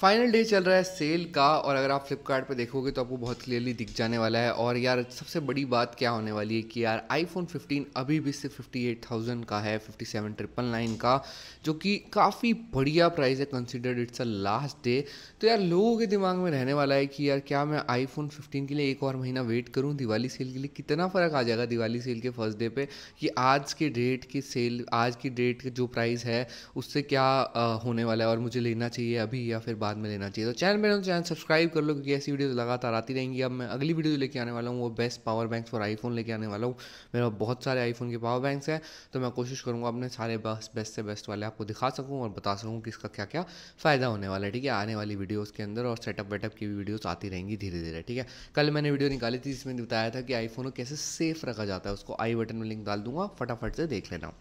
final day चल रहा है सेल का और अगर आप फ्लिपकार्ट देखोगे तो आपको बहुत क्लियरली दिख जाने वाला है और यार सबसे बड़ी बात क्या होने वाली है कि यार आईफोन 15 अभी भी सिर्फ थाउजेंड का है नाइन का जो कि काफ़ी बढ़िया प्राइस है considered it's a last day तो यार लोगों के दिमाग में रहने वाला है कि यार क्या मैं आई फोन के लिए एक और महीना वेट करूँ दिवाली सेल के लिए कितना फ़र्क आ जाएगा दिवाली सेल के फर्स्ट डे पर कि आज के डेट की सेल आज की डेट जो प्राइस है उससे क्या होने वाला है और मुझे लेना चाहिए अभी या फिर बाद में लेना चाहिए तो चैनल मेरे चैनल सब्सक्राइब कर लो क्योंकि ऐसी वीडियो लगातार आती रहेंगी अब मैं अगली वीडियो लेके आने वाला हूँ वो बेस्ट पावर बैंक और आईफोन लेके आने वाला हूँ मेरा बहुत सारे आईफोन के पावर बैंक्स हैं तो मैं कोशिश करूँगा अपने सारे बस बेस्ट से बेस्ट वाले आपको दिखा सकूँ और बता सकूँ कि इसका क्या क्या फ़ायदा होने वाला है ठीक है आने वाली वीडियोज़ के अंदर और सेटअप वेटअप की भी वीडियोज़ आती रहेंगी धीरे धीरे ठीक है कल मैंने वीडियो निकाली थी जिसमें बताया था कि आईफोन को कैसे सेफ रखा जाता है उसको आई बटन में लिंक डाल दूंगा फटाफट से देख लेना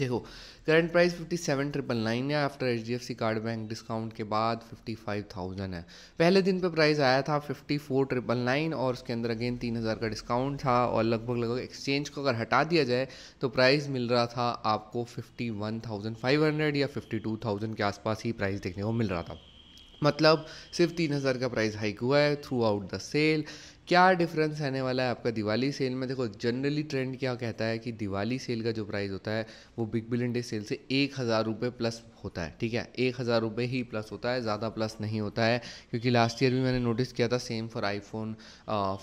देखो current price fifty seven triple nine है after H D F C card bank discount के बाद फिफ्टी फाइव थाउजेंड है पहले दिन पे प्राइस आया था फिफ्टी फोर ट्रिपल नाइन और उसके अंदर अगेन तीन हज़ार का डिस्काउंट था और लगभग लगभग एक्सचेंज को अगर हटा दिया जाए तो प्राइस मिल रहा था आपको fifty one thousand five hundred या फिफ्टी टू थाउजेंड के आसपास ही प्राइस देखने को मिल रहा था मतलब सिर्फ तीन हज़ार का प्राइस हाइक हुआ है थ्रू आउट द सेल क्या डिफरेंस आने वाला है आपका दिवाली सेल में देखो जनरली ट्रेंड क्या कहता है कि दिवाली सेल का जो प्राइस होता है वो बिग बिलियन डे सेल से एक हज़ार रुपये प्लस होता है ठीक है एक हज़ार रुपये ही प्लस होता है ज़्यादा प्लस नहीं होता है क्योंकि लास्ट ईयर भी मैंने नोटिस किया था सेम फॉर आईफोन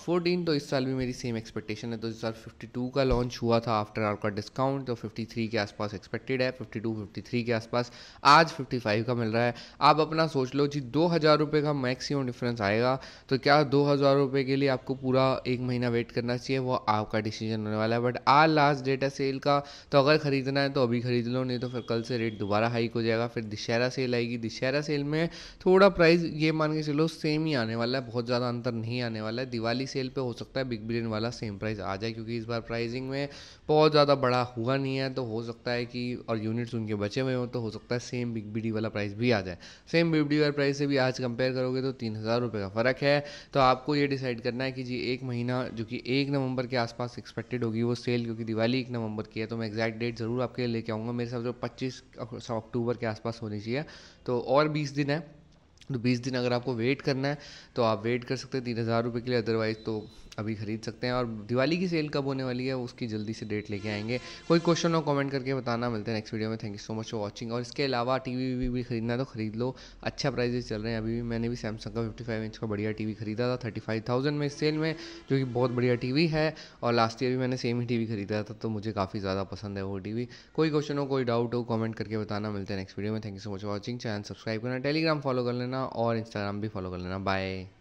फोर्टीन तो इस साल भी मेरी सेम एक्सपेक्टेशन है तो इस साल फिफ्टी टू का लॉन्च हुआ था आफ्टर आर का डिस्काउंट तो फिफ्टी थ्री के आसपास एक्सपेक्टेड है फिफ्टी टू फिफ्टी थ्री के आसपास आज फिफ्टी फाइव का मिल रहा है आप अपना सोच लो जी दो हज़ार रुपये का मैक्सिमम डिफरेंस आएगा तो क्या दो हज़ार रुपये के लिए आपको पूरा एक महीना वेट करना चाहिए वो आपका डिसीजन होने वाला है बट आ लास्ट डेट है सेल का तो अगर ख़रीदना है तो अभी ख़रीद लो नहीं तो फिर कल से रेट दोबारा हाइक हो जाएगा फिर दशहरा सेल आएगी दशहरा सेल में थोड़ा प्राइस ये मान के चलो सेम ही आने वाला है बहुत ज़्यादा अंतर नहीं आने वाला है दिवाली सेल पर हो सकता है बिग बिलियन वाला सेम प्राइस आ जाए क्योंकि इस बार प्राइसिंग में बहुत ज़्यादा बड़ा हुआ नहीं है तो हो सकता है कि और यूनिट्स उनके बचे हुए हों तो हो सकता है सेम बिग बी वाला प्राइस भी आ जाए सेम बिग बी वाला प्राइस से भी आज कंपेयर करोगे तो तीन हज़ार रुपये का फ़र्क है तो आपको ये डिसाइड करना करना है कि जी एक महीना जो कि एक नवंबर के आसपास एक्सपेक्टेड होगी वो सेल क्योंकि दिवाली एक नवंबर की है तो मैं एग्जैक्ट डेट ज़रूर आपके लिए लेके आऊँगा मेरे साथ जो पच्चीस अक्टूबर के आसपास होनी चाहिए तो और बीस दिन है तो बीस दिन अगर आपको वेट करना है तो आप वेट कर सकते हैं तीन हज़ार रुपये के लिए अदरवाइज़ तो अभी ख़रीद सकते हैं और दिवाली की सेल कब होने वाली है उसकी जल्दी से डेट लेके आएंगे कोई क्वेश्चन हो कमेंट करके बताना मिलते हैं नेक्स्ट वीडियो में thank you so much for watching और इसके अलावा टी वी भी, भी खरीदना तो खरीद लो अच्छा प्राइजेस चल रहे हैं अभी भी मैंने भी सैमसंग का फिफ्टी फाइव इंच का बढ़िया टी वी खरीदा था थर्टी फाइव थाउजेंड में सेल में जो कि बहुत बढ़िया टी वी है और लास्ट ईयर भी मैंने सेम ही टी वी खरीदा था तो मुझे काफ़ी ज़्यादा पसंद है वो टी वी कोई क्वेश्चन हो कोई डाउट हो कमेंट करके बताना मिलते हैं नेक्स्ट वीडियो में thank you so much watching channel subscribe करना टेलीग्राम फॉलो कर लेना और इंस्टाग्राम भी फॉलो कर लेना बाय